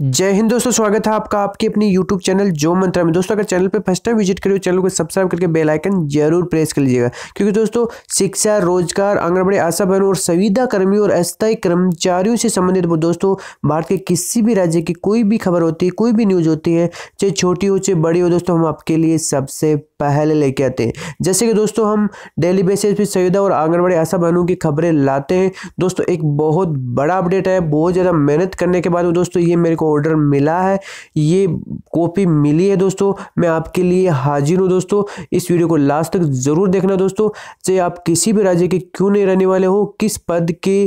जय हिंद दोस्तों स्वागत है आपका आपके अपनी YouTube चैनल जो मंत्रा में दोस्तों अगर चैनल पर फर्स्ट टाइम विजिट करिए तो चैनल को सब्सक्राइब करके बेल आइकन जरूर प्रेस कर लीजिएगा क्योंकि दोस्तों शिक्षा रोजगार आंगनबाड़ी आशा बहनों और संविदा कर्मियों और अस्थायी कर्मचारियों से संबंधित दोस्तों भारत के किसी भी राज्य की कोई भी खबर होती है कोई भी न्यूज़ होती है चाहे छोटी हो चाहे बड़ी हो दोस्तों हम आपके लिए सबसे पहले लेके आते हैं जैसे कि दोस्तों हम डेली बेसिस पे सयुदा और आंगनबाड़ी आशा बहनों की खबरें लाते हैं दोस्तों एक बहुत बड़ा अपडेट है बहुत ज़्यादा मेहनत करने के बाद दोस्तों ये मेरे को ऑर्डर मिला है ये कॉपी मिली है दोस्तों मैं आपके लिए हाजिर हूँ दोस्तों इस वीडियो को लास्ट तक ज़रूर देखना दोस्तों चाहे आप किसी भी राज्य के क्यों नहीं रहने वाले हो किस पद के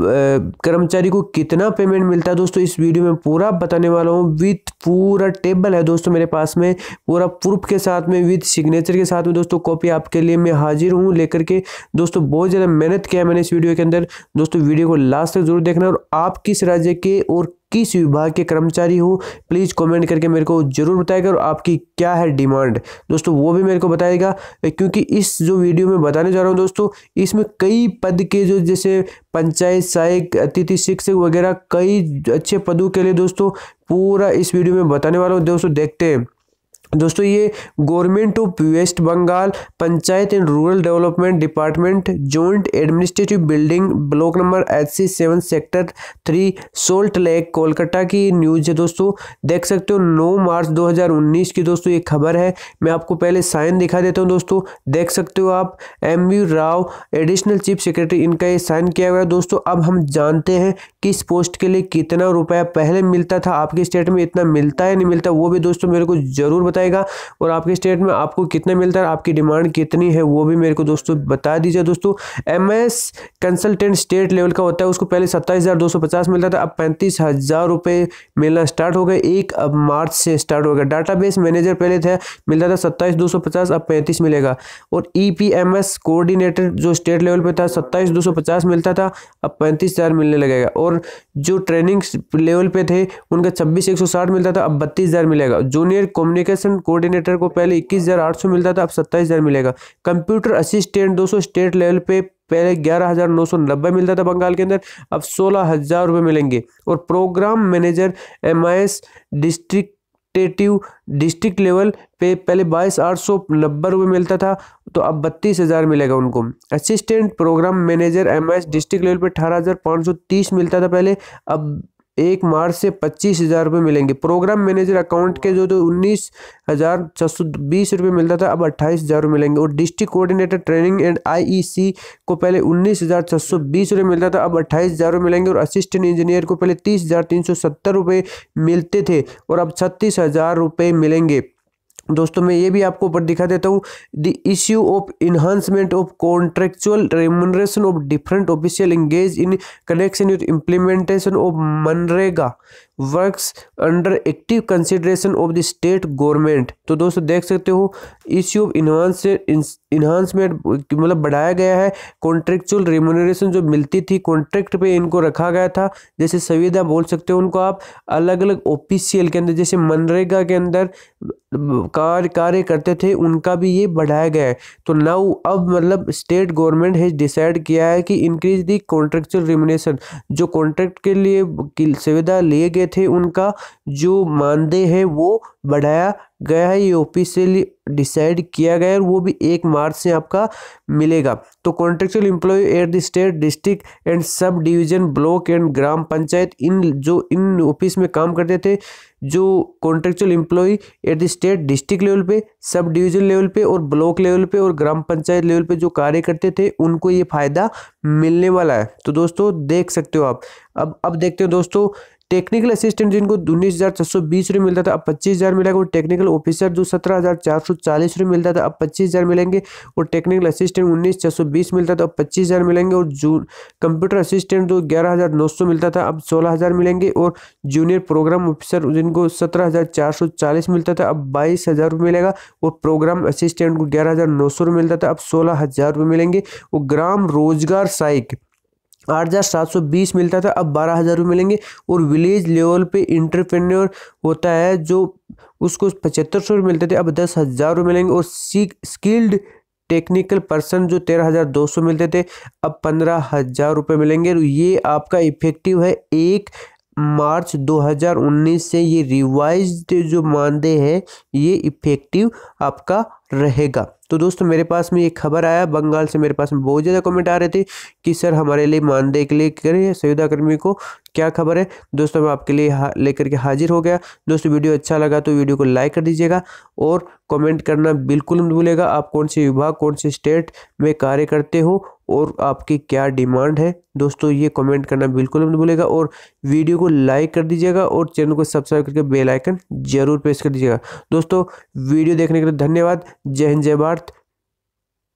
कर्मचारी को कितना पेमेंट मिलता है दोस्तों इस वीडियो में पूरा बताने वाला हूँ विथ पूरा टेबल है दोस्तों मेरे पास में पूरा प्रूफ के साथ में विथ सिग्नेचर के साथ में दोस्तों कॉपी आपके लिए मैं हाजिर हूँ लेकर के दोस्तों बहुत ज़्यादा मेहनत किया मैंने इस वीडियो के अंदर दोस्तों वीडियो को लास्ट तक जरूर देखना और आप किस राज्य के और किस विभाग के कर्मचारी हो प्लीज़ कमेंट करके मेरे को ज़रूर बताएगा और आपकी क्या है डिमांड दोस्तों वो भी मेरे को बताएगा क्योंकि इस जो वीडियो में बताने जा रहा हूँ दोस्तों इसमें कई पद के जो जैसे पंचायत सहायक अतिथि शिक्षक वगैरह कई अच्छे पदों के लिए दोस्तों पूरा इस वीडियो में बताने वाला हूँ दोस्तों देखते हैं दोस्तों ये government of West Bengal panchayat and rural development department joint administrative building block number H C seven sector three Salt Lake Kolkata की न्यूज़ है दोस्तों देख सकते हो 9 मार्च 2019 की दोस्तों ये खबर है मैं आपको पहले साइन दिखा देता हूँ दोस्तों देख सकते हो आप M V Rao additional chief secretary इनका ये साइन किया हुआ है दोस्तों अब हम जानते हैं किस पोस्ट के लिए कितना रुपया पहले मिलता था आपके स्टेट में इतना मिलता है नहीं मिलता वो भी दोस्तों मेरे को ज़रूर बता बताएगा और आपके स्टेट में आपको कितना मिलता है आपकी डिमांड कितनी है वो भी मेरे को दोस्तों बता दीजिए दोस्तों M S consultant state level का होता है उसको पहले सत्ताईस मिलता था अब पैंतीस हज़ार मिलना स्टार्ट हो गया एक अब मार्च से स्टार्ट हो गया डाटा मैनेजर पहले थे मिलता था सत्ताईस अब पैंतीस मिलेगा और E P M S coordinator जो स्टेट लेवल पे था सत्ताईस दो सौ पचास मिलता था अब पैंतीस हज़ार मिलने लगेगा और जो ट्रेनिंग लेवल पे थे उनका छब्बीस एक सौ साठ मिलता था अब बत्तीस हज़ार मिलेगा जूनियर कम्युनिकेशन एजुकेशन कोऑर्डिनेटर को पहले 21,800 मिलता था अब 27,000 मिलेगा कंप्यूटर असिस्टेंट दोस्तों स्टेट लेवल पे पहले ग्यारह हज़ार नौ सौ नब्बे मिलता था बंगाल के अंदर अब सोलह हज़ार रुपये मिलेंगे और programme manager M I S district टेटिव डिस्ट्रिक्ट लेवल पे पहले बाईस आठ सौ नब्बे रुपये मिलता था तो अब बत्तीस हज़ार मिलेगा उनको assistant programme manager MS district level पे अठारह हज़ार पाँच सौ तीस मिलता था पहले अब एक मार्च से पच्चीस हज़ार रुपये मिलेंगे प्रोग्राम मैनेजर अकाउंट के जो तो उन्नीस हज़ार छः सौ बीस रुपये मिलता था अब अट्ठाईस हज़ार रुपये मिलेंगे और district coordinator training and IEC को पहले उन्नीस हज़ार छः सौ बीस रुपये मिलता था अब अट्ठाईस हज़ार रुपये मिलेंगे और असिस्टेंट इंजीनियर को पहले तीस हज़ार तीन सौ सत्तर रुपये मिलते थे और अब छत्तीस हज़ार रुपये मिलेंगे दोस्तों मैं ये भी आपको ऊपर दिखा देता हूँ the issue of enhancement of contractual remuneration of different official engage in connection with implementation of मनरेगा works under active consideration of the state government तो दोस्तों देख सकते हो इश्यू ऑफ इन्हांस इन्हांसमेंट मतलब बढ़ाया गया है कॉन्ट्रेक्चुअल रेमुनरेशन जो मिलती थी कॉन्ट्रैक्ट पे इनको रखा गया था जैसे संविधा बोल सकते हो उनको आप अलग अलग ऑफिशियल के अंदर जैसे मनरेगा के अंदर कार्य कार्य करते थे उनका भी ये बढ़ाया गया है तो नाउ अब मतलब स्टेट गवर्नमेंट हैज डिसाइड किया है कि इंक्रीज दी कॉन्ट्रेक्चुअल रिमिनेशन जो कॉन्ट्रैक्ट के लिए सुविधा लिए गए थे उनका जो मानदेय है वो बढ़ाया गया है ये ऑफिशियली डिसाइड किया गया है वो भी एक मार्च से आपका मिलेगा तो contractual employ at the state district and sub division block and gram panchayat इन जो इन ऑफिस में काम करते थे जो contractual employ at the state district level पे सब डिवीजन लेवल पे और ब्लॉक लेवल पे और ग्राम पंचायत लेवल पे जो कार्य करते थे उनको ये फ़ायदा मिलने वाला है तो दोस्तों देख सकते हो आप अब अब देखते हैं दोस्तों टेक्निकल असिस्टेंट जिनको उन्नीस हज़ार छः सौ बीस रुपये मिलता था अब पच्चीस हज़ार मिला और टेक्निकल ऑफिसर जो सत्रह हज़ार चार सौ चालीस रुपये मिलता था अब पच्चीस हज़ार मिलेंगे और टेक्निकल असिस्टेंट उन्नीस छः सौ बीस मिलता था अब पच्चीस हज़ार मिलेंगे और जू कंप्यूटर असिस्टेंट जो ग्यारह हज़ार नौ सौ मिलता था अब सोलह हज़ार मिलेंगे और जूनियर प्रोग्राम ऑफिसर जिनको सत्रह हज़ार चार सौ चालीस मिलता था अब बाईस हज़ार रुपये मिलेगा और प्रोग्राम असिस्टेंट को ग्यारह हज़ार नौ सौ रुपये मिलता था अब सोलह हज़ार रुपये मिलेंगे और ग्राम रोजगार सहायक आठ हज़ार सात सौ बीस मिलता था अब बारह हज़ार रुपये मिलेंगे और विलेज लेवल पे इंटरप्रेन्योर होता है जो उसको पचहत्तर सौ मिलते थे अब दस हज़ार रुपये मिलेंगे और सीख स्किल्ड टेक्निकल पर्सन जो तेरह हज़ार दो सौ मिलते थे अब पंद्रह हज़ार रुपये मिलेंगे ये आपका इफेक्टिव है एक मार्च 2019 से ये रिवाइज्ड जो मानदेय है ये इफेक्टिव आपका रहेगा तो दोस्तों मेरे पास में एक खबर आया बंगाल से मेरे पास में बहुत ज़्यादा कमेंट आ रहे थे कि सर हमारे लिए मानदेय के लिए करें सुविधा कर्मी को क्या खबर है दोस्तों मैं आपके लिए लेकर के हाजिर हो गया दोस्तों वीडियो अच्छा लगा तो वीडियो को लाइक कर दीजिएगा और कमेंट करना बिल्कुल मत भूलेगा आप कौन से विभाग कौन से स्टेट में कार्य करते हो और आपकी क्या डिमांड है दोस्तों ये कमेंट करना बिल्कुल नहीं भूलेगा और वीडियो को लाइक कर दीजिएगा और चैनल को सब्सक्राइब करके बेल आइकन जरूर प्रेस कर दीजिएगा दोस्तों वीडियो देखने के लिए धन्यवाद जय हिंद जय भारत